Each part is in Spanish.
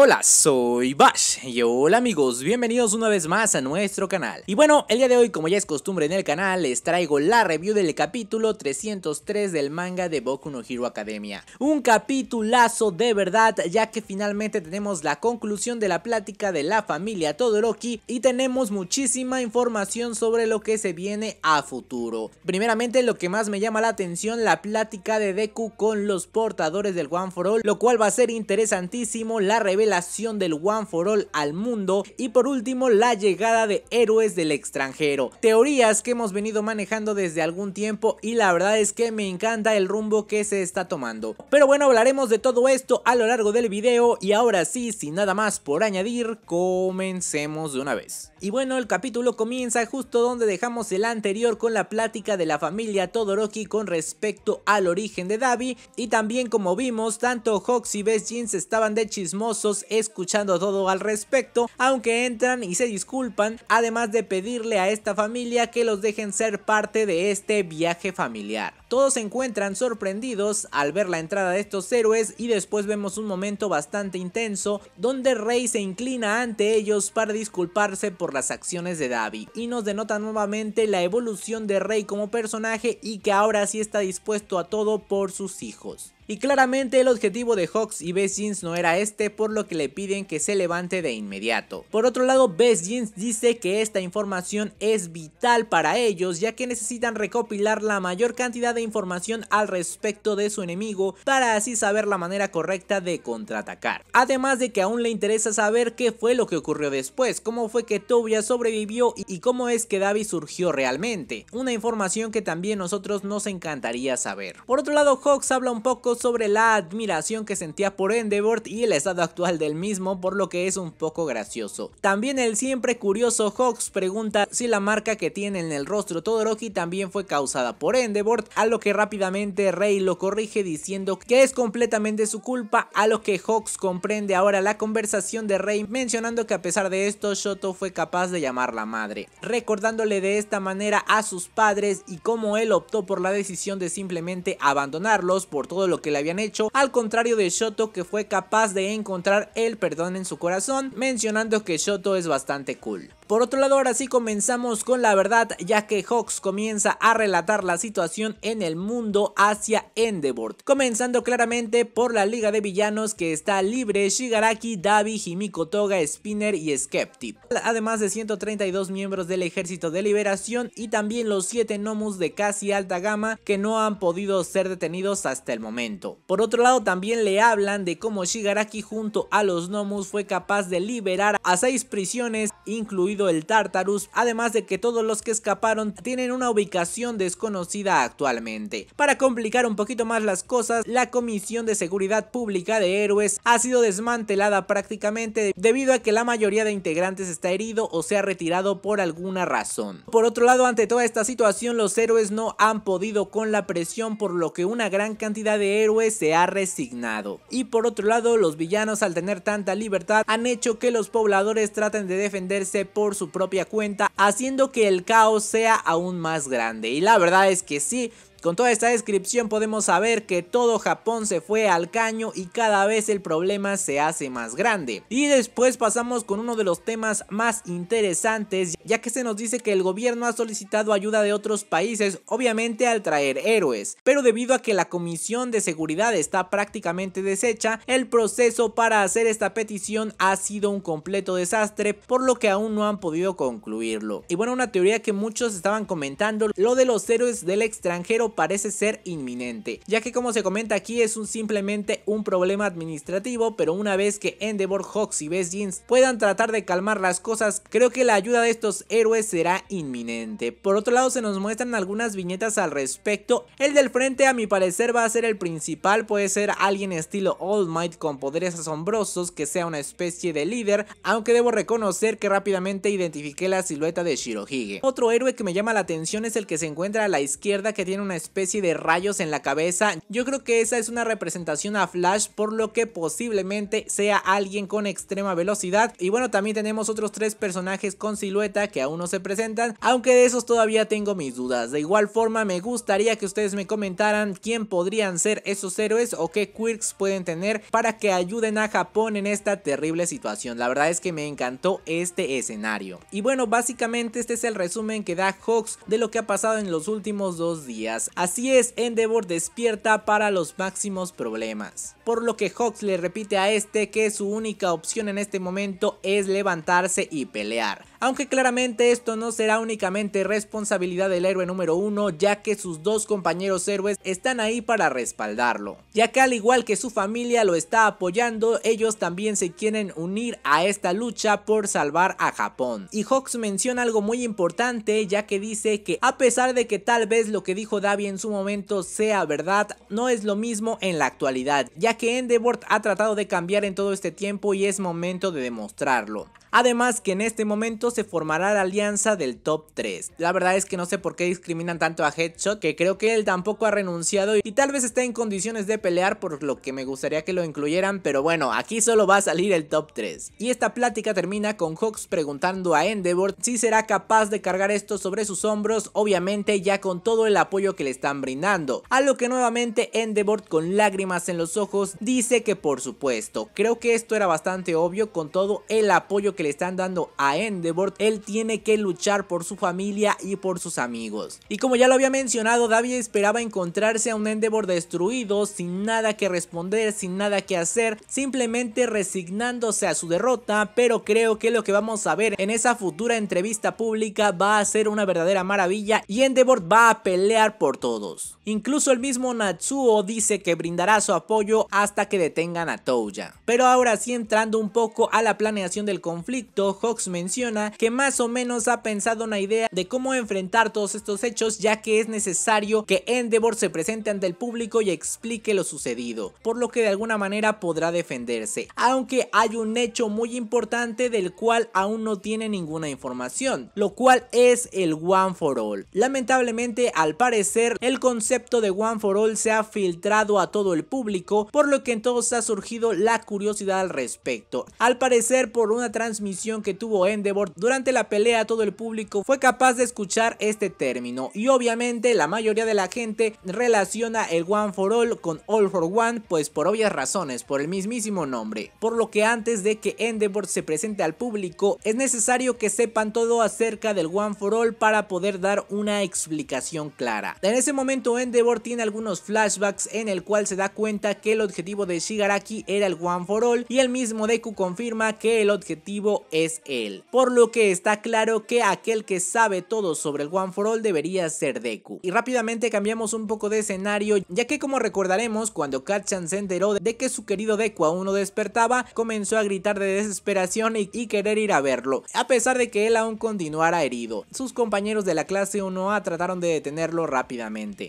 Hola, soy Bash y hola amigos, bienvenidos una vez más a nuestro canal. Y bueno, el día de hoy como ya es costumbre en el canal, les traigo la review del capítulo 303 del manga de Boku no Hero Academia. Un capitulazo de verdad, ya que finalmente tenemos la conclusión de la plática de la familia Todoroki y tenemos muchísima información sobre lo que se viene a futuro. Primeramente lo que más me llama la atención, la plática de Deku con los portadores del One for All, lo cual va a ser interesantísimo, la revelación relación del One for All al mundo y por último la llegada de héroes del extranjero. Teorías que hemos venido manejando desde algún tiempo y la verdad es que me encanta el rumbo que se está tomando. Pero bueno, hablaremos de todo esto a lo largo del video y ahora sí, sin nada más por añadir, comencemos de una vez. Y bueno, el capítulo comienza justo donde dejamos el anterior con la plática de la familia Todoroki con respecto al origen de Davi y también como vimos, tanto Hawks y Best Jeans estaban de chismosos escuchando todo al respecto, aunque entran y se disculpan, además de pedirle a esta familia que los dejen ser parte de este viaje familiar. Todos se encuentran sorprendidos al ver la entrada de estos héroes y después vemos un momento bastante intenso donde Rey se inclina ante ellos para disculparse por las acciones de David y nos denota nuevamente la evolución de Rey como personaje y que ahora sí está dispuesto a todo por sus hijos y claramente el objetivo de Hawks y Best Jeans no era este por lo que le piden que se levante de inmediato. Por otro lado Best Jeans dice que esta información es vital para ellos ya que necesitan recopilar la mayor cantidad de información al respecto de su enemigo para así saber la manera correcta de contraatacar. Además de que aún le interesa saber qué fue lo que ocurrió después, cómo fue que Toby sobrevivió y cómo es que Davi surgió realmente, una información que también nosotros nos encantaría saber. Por otro lado Hawks habla un poco sobre la admiración que sentía por Endeavor y el estado actual del mismo, por lo que es un poco gracioso. También el siempre curioso Hawks pregunta si la marca que tiene en el rostro Todoroki también fue causada por Endeavor, a lo que rápidamente Rey lo corrige diciendo que es completamente su culpa, a lo que Hawks comprende ahora la conversación de Rey mencionando que a pesar de esto Shoto fue capaz de llamar la madre, recordándole de esta manera a sus padres y cómo él optó por la decisión de simplemente abandonarlos por todo lo que que le habían hecho, al contrario de Shoto que fue capaz de encontrar el perdón en su corazón, mencionando que Shoto es bastante cool. Por otro lado, ahora sí comenzamos con la verdad, ya que Hawks comienza a relatar la situación en el mundo hacia Endeavor, comenzando claramente por la liga de villanos que está libre Shigaraki, Davi Himiko Toga, Spinner y Skeptic, además de 132 miembros del ejército de liberación y también los 7 nomus de casi alta gama que no han podido ser detenidos hasta el momento. Por otro lado, también le hablan de cómo Shigaraki junto a los nomus fue capaz de liberar a seis prisiones, incluidos el Tartarus, además de que todos los que escaparon tienen una ubicación desconocida actualmente. Para complicar un poquito más las cosas, la Comisión de Seguridad Pública de Héroes ha sido desmantelada prácticamente debido a que la mayoría de integrantes está herido o se ha retirado por alguna razón. Por otro lado, ante toda esta situación, los héroes no han podido con la presión por lo que una gran cantidad de héroes se ha resignado. Y por otro lado, los villanos al tener tanta libertad han hecho que los pobladores traten de defenderse por por su propia cuenta, haciendo que el caos sea aún más grande. Y la verdad es que sí, con toda esta descripción podemos saber que todo Japón se fue al caño y cada vez el problema se hace más grande. Y después pasamos con uno de los temas más interesantes ya que se nos dice que el gobierno ha solicitado ayuda de otros países obviamente al traer héroes, pero debido a que la comisión de seguridad está prácticamente deshecha, el proceso para hacer esta petición ha sido un completo desastre por lo que aún no han podido concluirlo. Y bueno una teoría que muchos estaban comentando, lo de los héroes del extranjero parece ser inminente, ya que como se comenta aquí es simplemente un problema administrativo, pero una vez que Endeavor, Hawks y Best Jeans puedan tratar de calmar las cosas, creo que la ayuda de estos héroes será inminente. Por otro lado se nos muestran algunas viñetas al respecto, el del frente a mi parecer va a ser el principal, puede ser alguien estilo All Might con poderes asombrosos que sea una especie de líder, aunque debo reconocer que rápidamente identifiqué la silueta de Shirohige. Otro héroe que me llama la atención es el que se encuentra a la izquierda que tiene una especie de rayos en la cabeza. Yo creo que esa es una representación a Flash por lo que posiblemente sea alguien con extrema velocidad. Y bueno, también tenemos otros tres personajes con silueta que aún no se presentan, aunque de esos todavía tengo mis dudas. De igual forma, me gustaría que ustedes me comentaran quién podrían ser esos héroes o qué quirks pueden tener para que ayuden a Japón en esta terrible situación. La verdad es que me encantó este escenario. Y bueno, básicamente este es el resumen que da Hawks de lo que ha pasado en los últimos dos días. Así es, Endeavor despierta para los máximos problemas. Por lo que Hawks le repite a este que su única opción en este momento es levantarse y pelear. Aunque claramente esto no será únicamente responsabilidad del héroe número uno, ya que sus dos compañeros héroes están ahí para respaldarlo. Ya que al igual que su familia lo está apoyando, ellos también se quieren unir a esta lucha por salvar a Japón. Y Hawks menciona algo muy importante, ya que dice que a pesar de que tal vez lo que dijo David en su momento sea verdad, no es lo mismo en la actualidad, ya que Endeavor ha tratado de cambiar en todo este tiempo y es momento de demostrarlo. Además que en este momento se formará la alianza del top 3. La verdad es que no sé por qué discriminan tanto a Headshot, que creo que él tampoco ha renunciado y tal vez está en condiciones de pelear por lo que me gustaría que lo incluyeran, pero bueno, aquí solo va a salir el top 3. Y esta plática termina con Hawks preguntando a Endeavor si será capaz de cargar esto sobre sus hombros, obviamente ya con todo el apoyo que le están brindando. A lo que nuevamente Endeavor con lágrimas en los ojos dice que por supuesto. Creo que esto era bastante obvio con todo el apoyo que le están dando a Endeavor. Él tiene que luchar por su familia y por sus amigos. Y como ya lo había mencionado, David esperaba encontrarse a un Endeavor destruido, sin nada que responder, sin nada que hacer, simplemente resignándose a su derrota, pero creo que lo que vamos a ver en esa futura entrevista pública va a ser una verdadera maravilla y Endeavor va a pelear por todos. Incluso el mismo Natsuo dice que brindará su apoyo hasta que detengan a Touya. Pero ahora sí entrando un poco a la planeación del conflicto, Hawks menciona que más o menos ha pensado una idea de cómo enfrentar todos estos hechos ya que es necesario que Endeavor se presente ante el público y explique lo sucedido, por lo que de alguna manera podrá defenderse, aunque hay un hecho muy importante del cual aún no tiene ninguna información, lo cual es el One for All. Lamentablemente al parecer el concepto de One for All se ha filtrado a todo el público, por lo que en todos ha surgido la curiosidad al respecto. Al parecer por una transmisión que tuvo Endeavor durante la pelea todo el público fue capaz de escuchar este término y obviamente la mayoría de la gente relaciona el One for All con All for One pues por obvias razones, por el mismísimo nombre, por lo que antes de que Endeavor se presente al público es necesario que sepan todo acerca del One for All para poder dar una explicación clara. En ese momento Endeavor tiene algunos flashbacks en el cual se da cuenta que el objetivo de Shigaraki era el One for All y el mismo Deku confirma que el objetivo es él. Por lo que está claro que aquel que sabe todo sobre el One for All debería ser Deku. Y rápidamente cambiamos un poco de escenario ya que como recordaremos cuando Kachan se enteró de que su querido Deku aún no despertaba comenzó a gritar de desesperación y, querer ir a verlo a pesar de que él aún continuara herido. Sus compañeros de la clase 1A trataron de detenerlo rápido.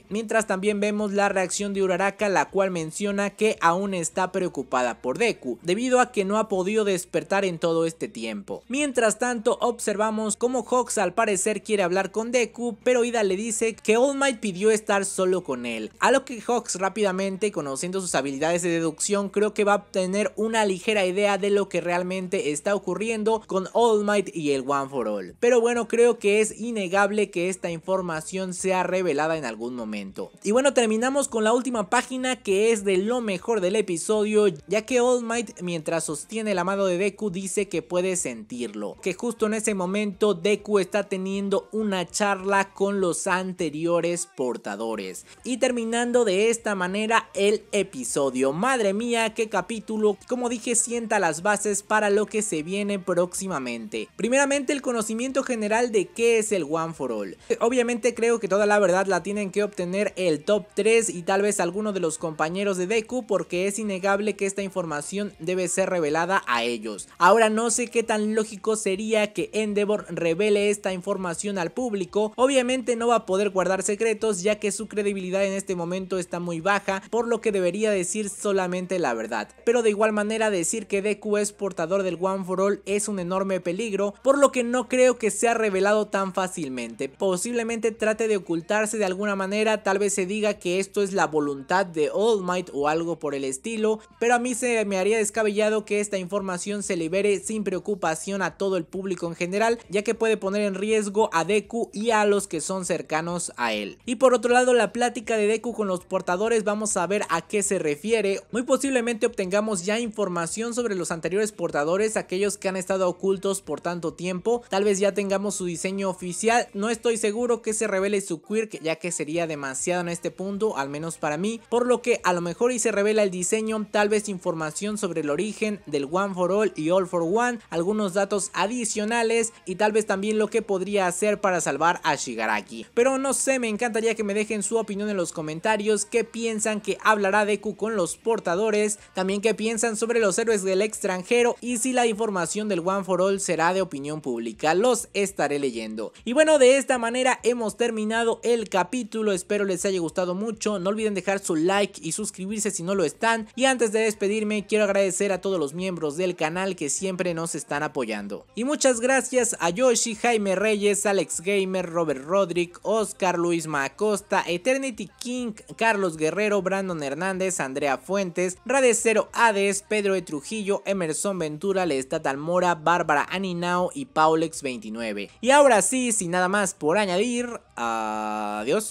Mientras también vemos la reacción de Uraraka la cual menciona que aún está preocupada por Deku, debido a que no ha podido despertar en todo este tiempo. Mientras tanto observamos cómo Hawks al parecer quiere hablar con Deku, pero Ida le dice que All Might pidió estar solo con él, a lo que Hawks rápidamente conociendo sus habilidades de deducción creo que va a tener una ligera idea de lo que realmente está ocurriendo con All Might y el One for All. Pero bueno creo que es innegable que esta información sea revelada en algún momento. Y bueno, terminamos con la última página que es de lo mejor del episodio, ya que All Might mientras sostiene la amado de Deku dice que puede sentirlo, que justo en ese momento Deku está teniendo una charla con los anteriores portadores. Y terminando de esta manera el episodio. Madre mía, qué capítulo. Como dije, sienta las bases para lo que se viene próximamente. Primeramente el conocimiento general de qué es el One for All. Eh, obviamente creo que toda la verdad la tiene tienen que obtener el top 3 y tal vez alguno de los compañeros de Deku porque es innegable que esta información debe ser revelada a ellos. Ahora no sé qué tan lógico sería que Endeavor revele esta información al público, obviamente no va a poder guardar secretos ya que su credibilidad en este momento está muy baja por lo que debería decir solamente la verdad. Pero de igual manera decir que Deku es portador del One for All es un enorme peligro por lo que no creo que sea revelado tan fácilmente, posiblemente trate de ocultarse de algún alguna manera, tal vez se diga que esto es la voluntad de All Might o algo por el estilo, pero a mí se me haría descabellado que esta información se libere sin preocupación a todo el público en general, ya que puede poner en riesgo a Deku y a los que son cercanos a él. Y por otro lado, la plática de Deku con los portadores, vamos a ver a qué se refiere. Muy posiblemente obtengamos ya información sobre los anteriores portadores, aquellos que han estado ocultos por tanto tiempo, tal vez ya tengamos su diseño oficial, no estoy seguro que se revele su quirk ya que sería demasiado en este punto, al menos para mí, por lo que a lo mejor y se revela el diseño, tal vez información sobre el origen del One for All y All for One, algunos datos adicionales y tal vez también lo que podría hacer para salvar a Shigaraki. Pero no sé, me encantaría que me dejen su opinión en los comentarios, que piensan que hablará Deku con los portadores, también que piensan sobre los héroes del extranjero y si la información del One for All será de opinión pública, los estaré leyendo. Y bueno, de esta manera hemos terminado el capítulo espero les haya gustado mucho, no olviden dejar su like y suscribirse si no lo están y antes de despedirme quiero agradecer a todos los miembros del canal que siempre nos están apoyando. Y muchas gracias a Yoshi, Jaime Reyes, Alex Gamer, Robert Rodrick, Oscar Luis Macosta, Eternity King, Carlos Guerrero, Brandon Hernández, Andrea Fuentes, Radecero Hades, Pedro de Trujillo, Emerson Ventura, Lestat Almora, Bárbara Aninao y Paulex29. Y ahora sí, sin nada más por añadir, adiós.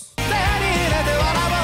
れて笑わ